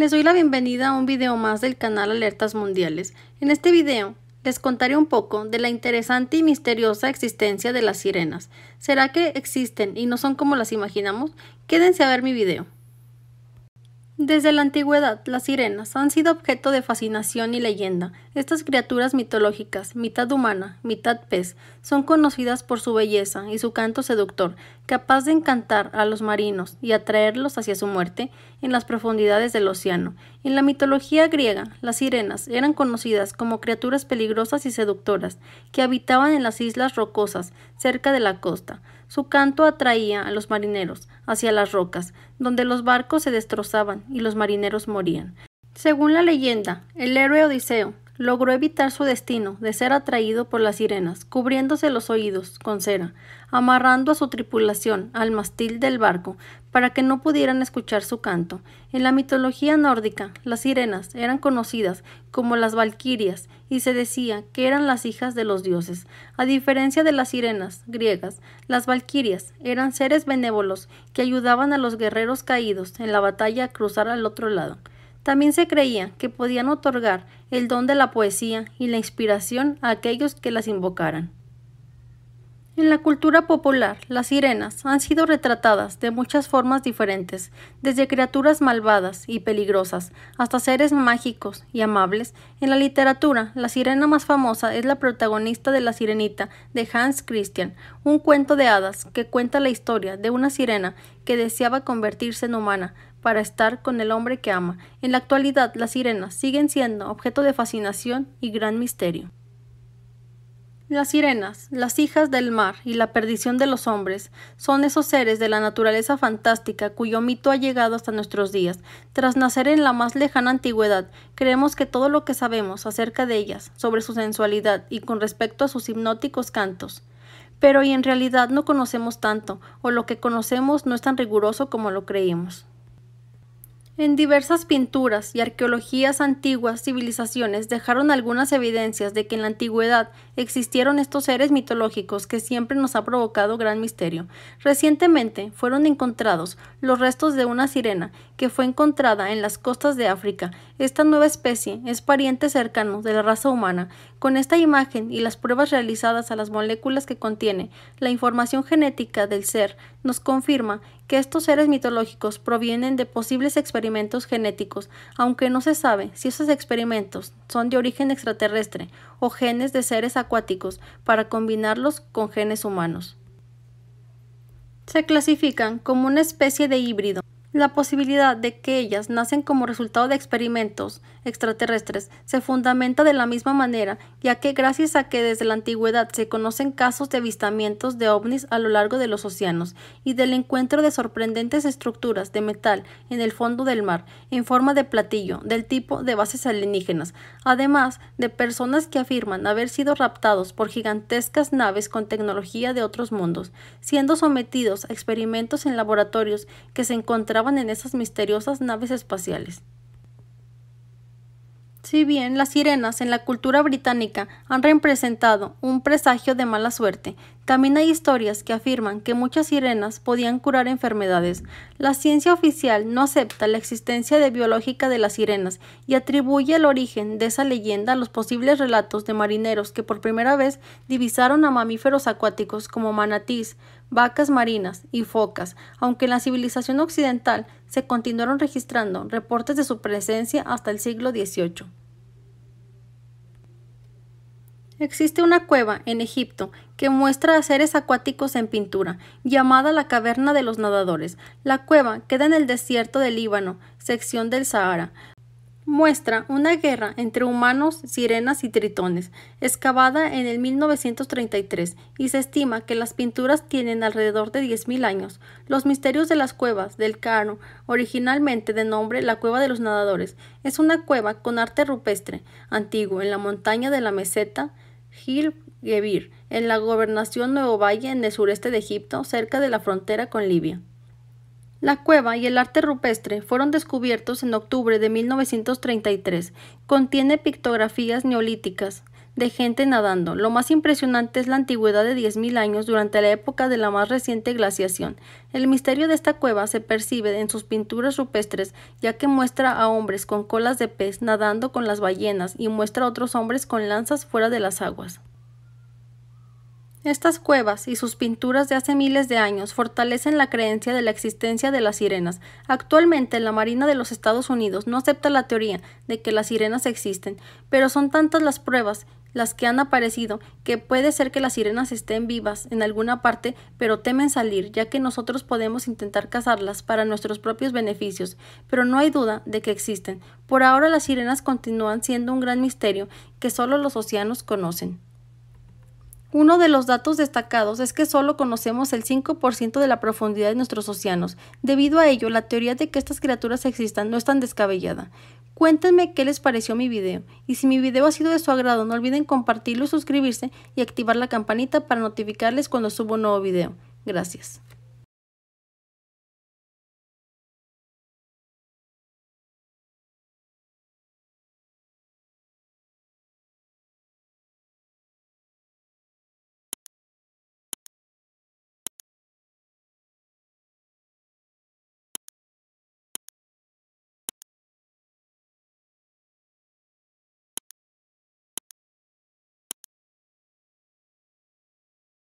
Les doy la bienvenida a un video más del canal Alertas Mundiales. En este video les contaré un poco de la interesante y misteriosa existencia de las sirenas. ¿Será que existen y no son como las imaginamos? Quédense a ver mi video. Desde la antigüedad, las sirenas han sido objeto de fascinación y leyenda. Estas criaturas mitológicas, mitad humana, mitad pez, son conocidas por su belleza y su canto seductor, capaz de encantar a los marinos y atraerlos hacia su muerte en las profundidades del océano. En la mitología griega, las sirenas eran conocidas como criaturas peligrosas y seductoras que habitaban en las islas rocosas cerca de la costa. Su canto atraía a los marineros hacia las rocas, donde los barcos se destrozaban y los marineros morían. Según la leyenda, el héroe Odiseo logró evitar su destino de ser atraído por las sirenas, cubriéndose los oídos con cera, amarrando a su tripulación al mastil del barco para que no pudieran escuchar su canto. En la mitología nórdica, las sirenas eran conocidas como las valquirias y se decía que eran las hijas de los dioses. A diferencia de las sirenas griegas, las valquirias eran seres benévolos que ayudaban a los guerreros caídos en la batalla a cruzar al otro lado. También se creía que podían otorgar el don de la poesía y la inspiración a aquellos que las invocaran. En la cultura popular, las sirenas han sido retratadas de muchas formas diferentes, desde criaturas malvadas y peligrosas hasta seres mágicos y amables. En la literatura, la sirena más famosa es la protagonista de La Sirenita de Hans Christian, un cuento de hadas que cuenta la historia de una sirena que deseaba convertirse en humana, para estar con el hombre que ama. En la actualidad, las sirenas siguen siendo objeto de fascinación y gran misterio. Las sirenas, las hijas del mar y la perdición de los hombres, son esos seres de la naturaleza fantástica cuyo mito ha llegado hasta nuestros días. Tras nacer en la más lejana antigüedad, creemos que todo lo que sabemos acerca de ellas, sobre su sensualidad y con respecto a sus hipnóticos cantos, pero y en realidad no conocemos tanto, o lo que conocemos no es tan riguroso como lo creemos. En diversas pinturas y arqueologías antiguas civilizaciones dejaron algunas evidencias de que en la antigüedad existieron estos seres mitológicos que siempre nos ha provocado gran misterio. Recientemente fueron encontrados los restos de una sirena que fue encontrada en las costas de África. Esta nueva especie es pariente cercano de la raza humana. Con esta imagen y las pruebas realizadas a las moléculas que contiene, la información genética del ser nos confirma que estos seres mitológicos provienen de posibles experimentos genéticos, aunque no se sabe si esos experimentos son de origen extraterrestre o genes de seres acuáticos para combinarlos con genes humanos. Se clasifican como una especie de híbrido la posibilidad de que ellas nacen como resultado de experimentos extraterrestres se fundamenta de la misma manera, ya que gracias a que desde la antigüedad se conocen casos de avistamientos de ovnis a lo largo de los océanos y del encuentro de sorprendentes estructuras de metal en el fondo del mar en forma de platillo del tipo de bases alienígenas, además de personas que afirman haber sido raptados por gigantescas naves con tecnología de otros mundos, siendo sometidos a experimentos en laboratorios que se encontraban en esas misteriosas naves espaciales. Si bien las sirenas en la cultura británica han representado un presagio de mala suerte, también hay historias que afirman que muchas sirenas podían curar enfermedades. La ciencia oficial no acepta la existencia de biológica de las sirenas y atribuye el origen de esa leyenda a los posibles relatos de marineros que por primera vez divisaron a mamíferos acuáticos como manatís, vacas marinas y focas, aunque en la civilización occidental se continuaron registrando reportes de su presencia hasta el siglo XVIII. Existe una cueva en Egipto que muestra a seres acuáticos en pintura, llamada la Caverna de los Nadadores. La cueva queda en el desierto del Líbano, sección del Sahara. Muestra una guerra entre humanos, sirenas y tritones, excavada en el 1933, y se estima que las pinturas tienen alrededor de 10.000 años. Los misterios de las cuevas del Caro, originalmente de nombre la Cueva de los Nadadores, es una cueva con arte rupestre antiguo en la montaña de la meseta Gil Gebir, en la gobernación Nuevo Valle, en el sureste de Egipto, cerca de la frontera con Libia. La cueva y el arte rupestre fueron descubiertos en octubre de 1933. Contiene pictografías neolíticas, de gente nadando. Lo más impresionante es la antigüedad de 10.000 años durante la época de la más reciente glaciación. El misterio de esta cueva se percibe en sus pinturas rupestres, ya que muestra a hombres con colas de pez nadando con las ballenas y muestra a otros hombres con lanzas fuera de las aguas. Estas cuevas y sus pinturas de hace miles de años fortalecen la creencia de la existencia de las sirenas. Actualmente la Marina de los Estados Unidos no acepta la teoría de que las sirenas existen, pero son tantas las pruebas las que han aparecido, que puede ser que las sirenas estén vivas en alguna parte, pero temen salir, ya que nosotros podemos intentar cazarlas para nuestros propios beneficios, pero no hay duda de que existen. Por ahora las sirenas continúan siendo un gran misterio que solo los océanos conocen. Uno de los datos destacados es que solo conocemos el 5% de la profundidad de nuestros océanos. Debido a ello, la teoría de que estas criaturas existan no es tan descabellada. Cuéntenme qué les pareció mi video y si mi video ha sido de su agrado no olviden compartirlo, suscribirse y activar la campanita para notificarles cuando subo un nuevo video. Gracias.